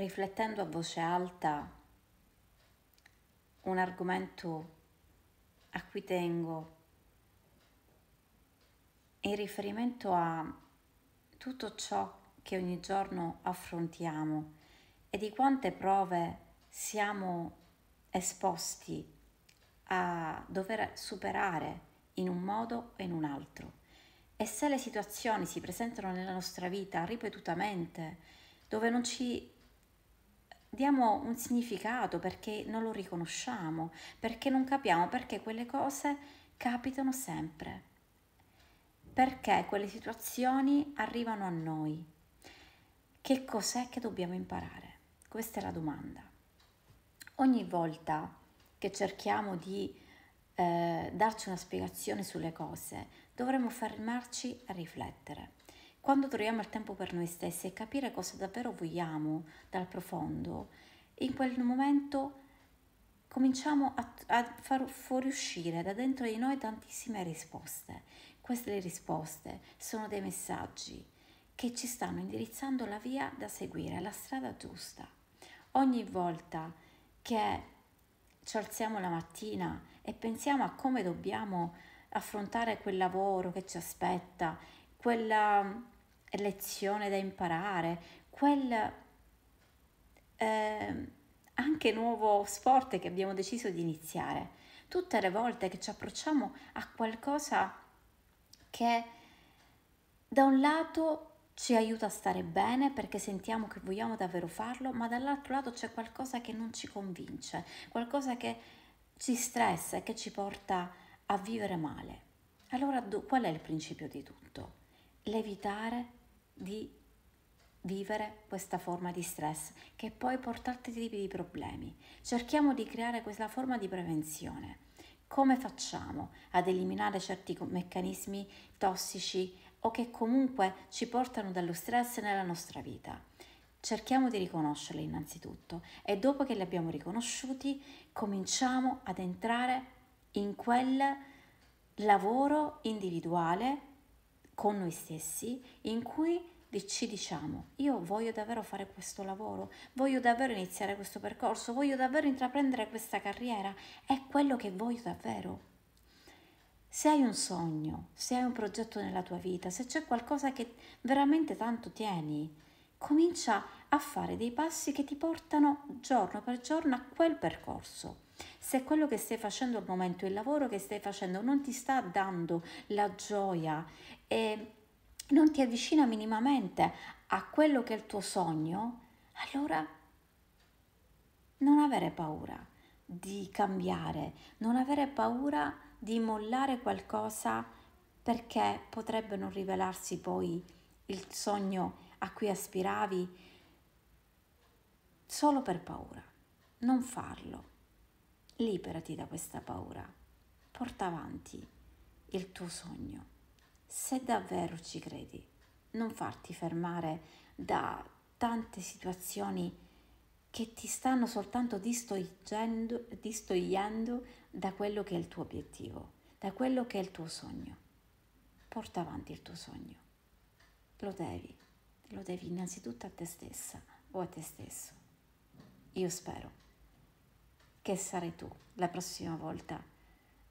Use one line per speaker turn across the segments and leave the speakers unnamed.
riflettendo a voce alta un argomento a cui tengo in riferimento a tutto ciò che ogni giorno affrontiamo e di quante prove siamo esposti a dover superare in un modo o in un altro. E se le situazioni si presentano nella nostra vita ripetutamente, dove non ci diamo un significato perché non lo riconosciamo, perché non capiamo perché quelle cose capitano sempre, perché quelle situazioni arrivano a noi. Che cos'è che dobbiamo imparare? Questa è la domanda. Ogni volta che cerchiamo di eh, darci una spiegazione sulle cose, dovremmo fermarci a riflettere quando troviamo il tempo per noi stessi e capire cosa davvero vogliamo dal profondo, in quel momento cominciamo a, a far fuoriuscire da dentro di noi tantissime risposte. Queste risposte sono dei messaggi che ci stanno indirizzando la via da seguire, la strada giusta. Ogni volta che ci alziamo la mattina e pensiamo a come dobbiamo affrontare quel lavoro che ci aspetta quella lezione da imparare, quel eh, anche nuovo sport che abbiamo deciso di iniziare. Tutte le volte che ci approcciamo a qualcosa che da un lato ci aiuta a stare bene perché sentiamo che vogliamo davvero farlo, ma dall'altro lato c'è qualcosa che non ci convince, qualcosa che ci stressa e che ci porta a vivere male. Allora qual è il principio di tutto? l'evitare di vivere questa forma di stress che poi porta altri tipi di problemi. Cerchiamo di creare questa forma di prevenzione. Come facciamo ad eliminare certi meccanismi tossici o che comunque ci portano dallo stress nella nostra vita? Cerchiamo di riconoscerli innanzitutto e dopo che li abbiamo riconosciuti cominciamo ad entrare in quel lavoro individuale con noi stessi in cui ci diciamo io voglio davvero fare questo lavoro, voglio davvero iniziare questo percorso, voglio davvero intraprendere questa carriera, è quello che voglio davvero. Se hai un sogno, se hai un progetto nella tua vita, se c'è qualcosa che veramente tanto tieni, comincia a fare dei passi che ti portano giorno per giorno a quel percorso se quello che stai facendo al momento, il lavoro che stai facendo non ti sta dando la gioia e non ti avvicina minimamente a quello che è il tuo sogno, allora non avere paura di cambiare, non avere paura di mollare qualcosa perché potrebbe non rivelarsi poi il sogno a cui aspiravi solo per paura. Non farlo liberati da questa paura. Porta avanti il tuo sogno. Se davvero ci credi, non farti fermare da tante situazioni che ti stanno soltanto distogliendo, da quello che è il tuo obiettivo, da quello che è il tuo sogno. Porta avanti il tuo sogno. Lo devi, lo devi innanzitutto a te stessa o a te stesso. Io spero che sarai tu la prossima volta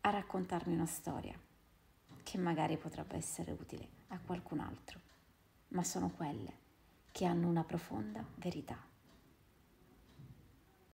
a raccontarmi una storia che magari potrebbe essere utile a qualcun altro, ma sono quelle che hanno una profonda verità.